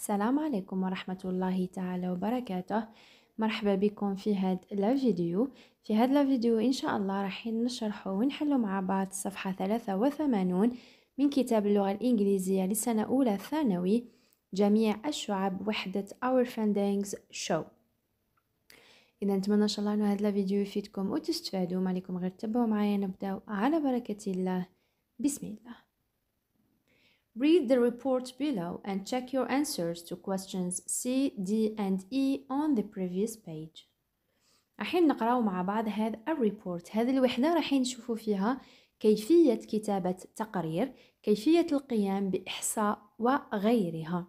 السلام عليكم ورحمة الله تعالى وبركاته مرحبا بكم في هاد الفيديو في هاد الفيديو إن شاء الله راح نشرح ونحلو مع بعض صفحة 83 من كتاب اللغة الإنجليزية لسنة أولى ثانوي جميع الشعب وحدة Our Findings Show إذا نتمنى إن شاء الله أن هذا الفيديو يفيدكم وتستفادوا ما عليكم غير تبعوا معايا نبداو على بركة الله بسم الله Read the report below and check your answers to questions C, D and E on the previous page. الحين نقراو مع بعض هذا الريبورت هذه الوحدة راح نشوفوا فيها كيفية كتابة تقرير كيفية القيام بإحصاء وغيرها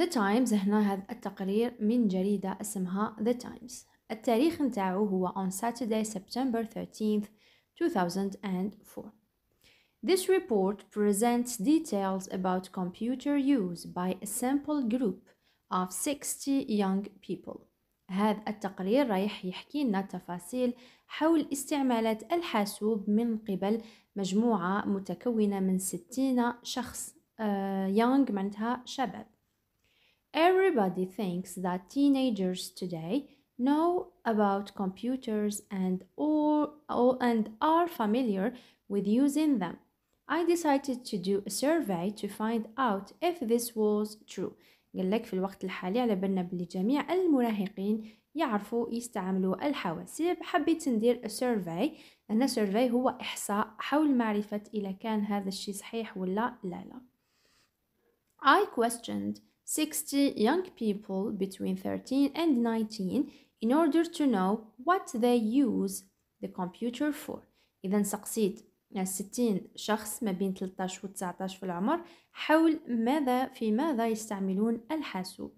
The Times هنا هذا التقرير من جريدة اسمها The Times التاريخ نتاعو هو on Saturday September 13 2004 This report presents details about computer use by a sample group of 60 young people. هذا التقرير رايح يحكي لنا تفاصيل حول استعمالات الحاسوب من قبل مجموعة متكونة من 60 شخص uh, young معناتها شباب. Everybody thinks that teenagers today know about computers and, or, and are familiar with using them. I decided to do a survey to find out if this was true. قال لك في الوقت الحالي على بالنا بلي المراهقين يعرفوا يستعملوا الحواسيب حبيت ندير a survey لأن هو إحصاء حول معرفة إذا كان هذا الشيء صحيح ولا لا I questioned 60 young people between 13 and 19 in order to know what they use the computer for. إذا سقسيت 60 شخص ما بين 13 و 19 في العمر حول ماذا في ماذا يستعملون الحاسوب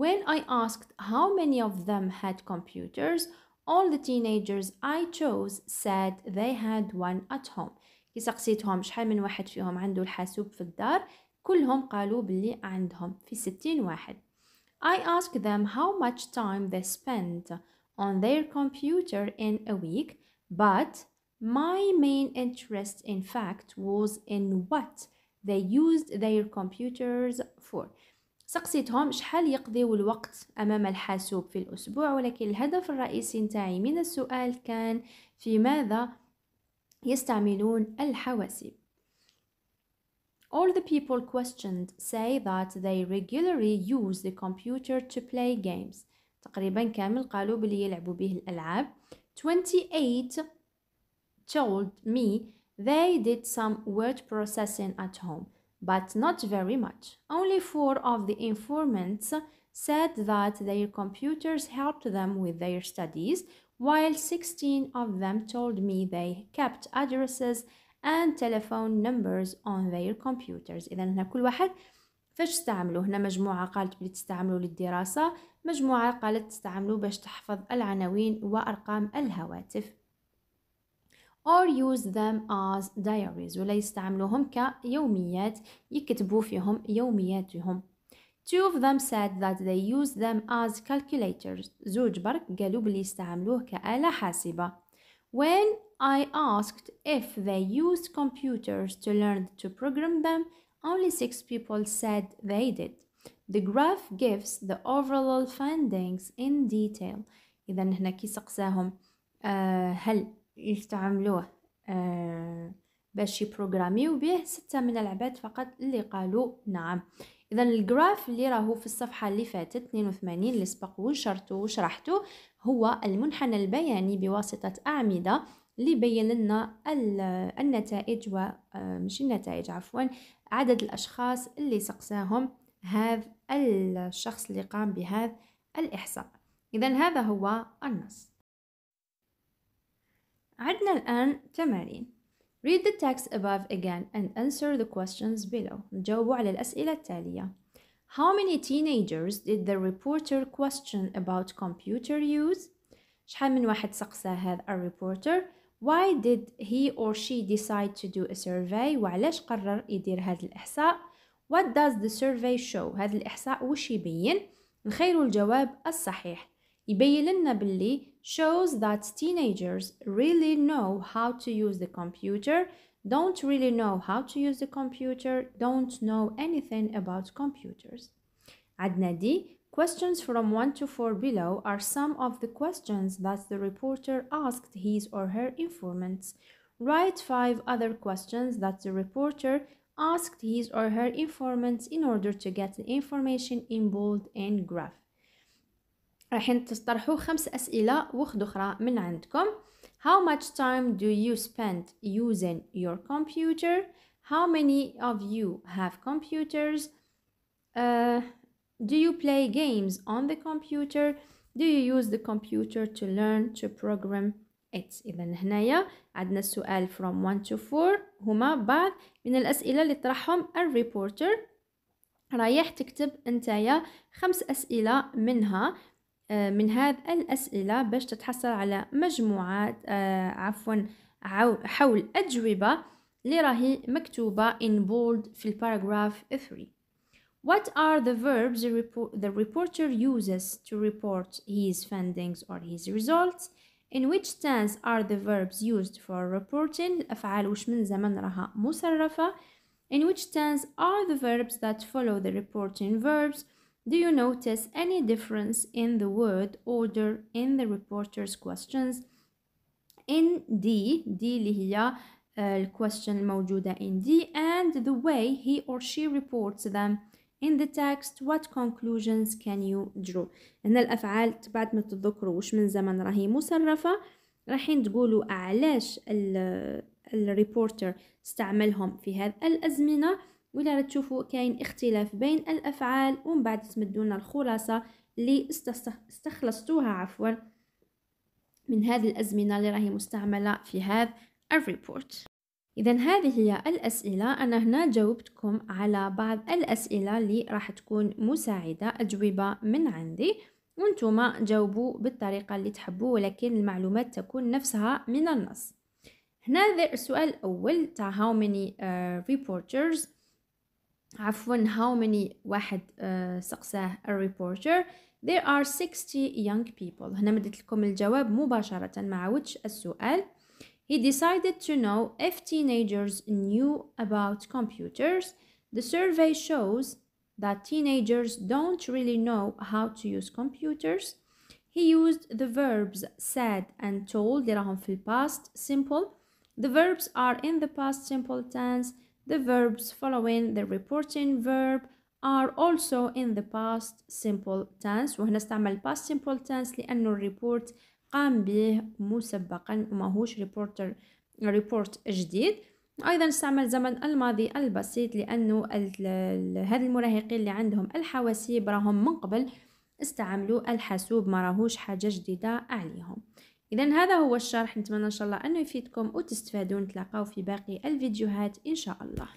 When I asked how many of them had computers all the teenagers I chose said they had one at home كي سقسيتهم شحال من واحد فيهم عنده الحاسوب في الدار كلهم قالوا بلي عندهم في 60 واحد I asked them how much time they spent on their computer in a week but My main interest, in fact, was in what they used their computers for. سقسيتهم شحال يقضيو الوقت امام الحاسوب في الاسبوع ولكن الهدف الرئيسي نتاعي من السؤال كان في ماذا يستعملون الحواسيب All the people questioned say that they regularly use the computer to play games تقريبا كامل قالوا بلي يلعبوا به الالعاب 28 told me they did some word processing at home, but not very much. Only four of the informants said that their computers helped them with their studies, while 16 of them told me they kept addresses and telephone numbers on their computers. إذا هنا كل واحد فاش استعملوا هنا مجموعة قالت بلي تستعملوا للدراسة مجموعة قالت تستعملوا باش تحفظ العناوين وأرقام الهواتف or use them as diaries ولا يستعملوهم كيوميات يكتبوا فيهم يومياتهم Two of them said that they use them as calculators زوج برك قالوا بلي استعملوه كآلة حاسبة When I asked if they used computers to learn to program them only six people said they did The graph gives the overall findings in detail إذا هنا كي سقساهم uh, هل يستعملوه آه، باش يبروغراميو به ستة من العباد فقط اللي قالوا نعم اذا الجراف اللي راهو في الصفحه اللي فاتت 82 اللي سبق ونشرته وشرحته هو المنحنى البياني بواسطه اعمده اللي بين لنا النتائج و آه، مش النتائج عفوا عدد الاشخاص اللي سقساهم هذا الشخص اللي قام بهذا الاحصاء اذا هذا هو النص عدنا الآن تمارين Read the text above again and answer the questions below. جاوبوا على الأسئلة التالية. How many teenagers did the reporter question about computer use? شحال من واحد سقسى هذا الريبورتر؟ Why did he or she decide to do a survey? وعلاش قرر يدير هذا الإحصاء؟ What does the survey show؟ هذا الإحصاء وش يبين؟ نخيروا الجواب الصحيح. يبين باللي shows that teenagers really know how to use the computer don't really know how to use the computer don't know anything about computers Adnadi. دي questions from 1 to 4 below are some of the questions that the reporter asked his or her informants write five other questions that the reporter asked his or her informants in order to get the information in bold and graph رايحين تطرحوا خمس اسئله وخد اخرى من عندكم How much time do you spend using your computer? How many of you have computers? Uh, do you play games on the computer? Do you use the computer to learn to program it? إذا هنايا عندنا السؤال from 1 to 4 هما بعض من الأسئلة اللي طرحهم الريبورتر رايح تكتب انتايا خمس أسئلة منها من هذه الأسئلة باش تتحصل على مجموعات عفوا حول أجوبة اللي راهي مكتوبة in bold في الباراجراف 3 What are the verbs the, reporter uses to report his findings or his results? In which tense are the verbs used for reporting? الأفعال وش من زمن راها مصرفة. In which tense are the verbs that follow the reporting verbs? Do you notice any difference in the word order in the reporter's questions? In D, D اللي هي uh, question موجودة in D and the way he or she reports them in the text what conclusions can you draw إن الأفعال بعد ما تذكروا واش من زمن راهي مسرفة راحين تقولوا علاش الريبورتر استعملهم في هذه الأزمنة ولا راه تشوفوا كاين اختلاف بين الافعال ومن بعد تمدوا لنا الخلاصه اللي استخلصتوها عفوا من هذه الازمنه اللي راهي مستعمله في هذا الريبورت اذا هذه هي الاسئله انا هنا جاوبتكم على بعض الاسئله اللي راح تكون مساعده اجوبه من عندي وانتم جاوبوا بالطريقه اللي تحبوا ولكن المعلومات تكون نفسها من النص هنا السؤال الأول تاع how آه، many uh, reporters عفوا how many واحد سقساه a reporter there are 60 young people هنا مديت لكم الجواب مباشرة ما عاودش السؤال He decided to know if teenagers knew about computers. The survey shows that teenagers don't really know how to use computers. He used the verbs said and told اللي راهم في past simple. The verbs are in the past simple tense The verbs following the reporting verb are also in the past simple tense وهنا استعمل past simple tense لأنه الريبورت قام به مسبقا هوش reporter report جديد أيضا استعمل زمن الماضي البسيط لأنه هاد المراهقين اللي عندهم الحواسيب راهم من قبل استعملوا الحاسوب ما راهوش حاجة جديدة عليهم اذا هذا هو الشرح نتمنى ان شاء الله انه يفيدكم وتستفادون نتلاقاو في باقي الفيديوهات ان شاء الله